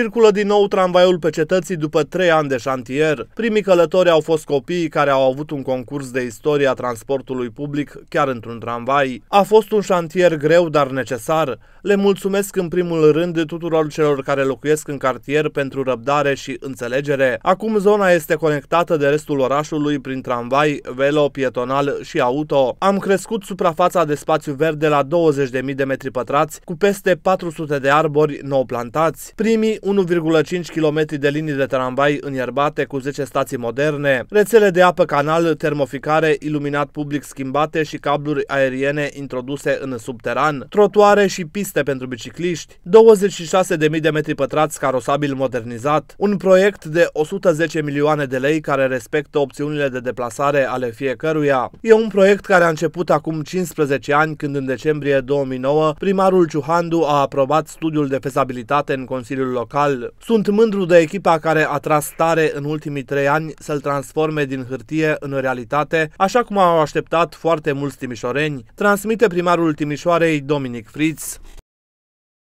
Circulă din nou tramvaiul pe cetății după trei ani de șantier. Primii călători au fost copiii care au avut un concurs de istoria transportului public chiar într-un tramvai. A fost un șantier greu, dar necesar. Le mulțumesc în primul rând tuturor celor care locuiesc în cartier pentru răbdare și înțelegere. Acum zona este conectată de restul orașului prin tramvai, velo, pietonal și auto. Am crescut suprafața de spațiu verde la 20.000 de metri pătrați, cu peste 400 de arbori nou plantați. Primii 1,5 km de linii de tramvai înierbate cu 10 stații moderne, rețele de apă canal, termoficare, iluminat public schimbate și cabluri aeriene introduse în subteran, trotuare și piste pentru bicicliști, 26.000 de metri pătrați carosabil modernizat, un proiect de 110 milioane de lei care respectă opțiunile de deplasare ale fiecăruia. E un proiect care a început acum 15 ani, când în decembrie 2009 primarul Ciuhandu a aprobat studiul de fezabilitate în Consiliul Local local. Sunt mândru de echipa care a tras tare în ultimii trei ani să-l transforme din hârtie în realitate, așa cum au așteptat foarte mulți timișoreni, transmite primarul Timișoarei Dominic Fritz.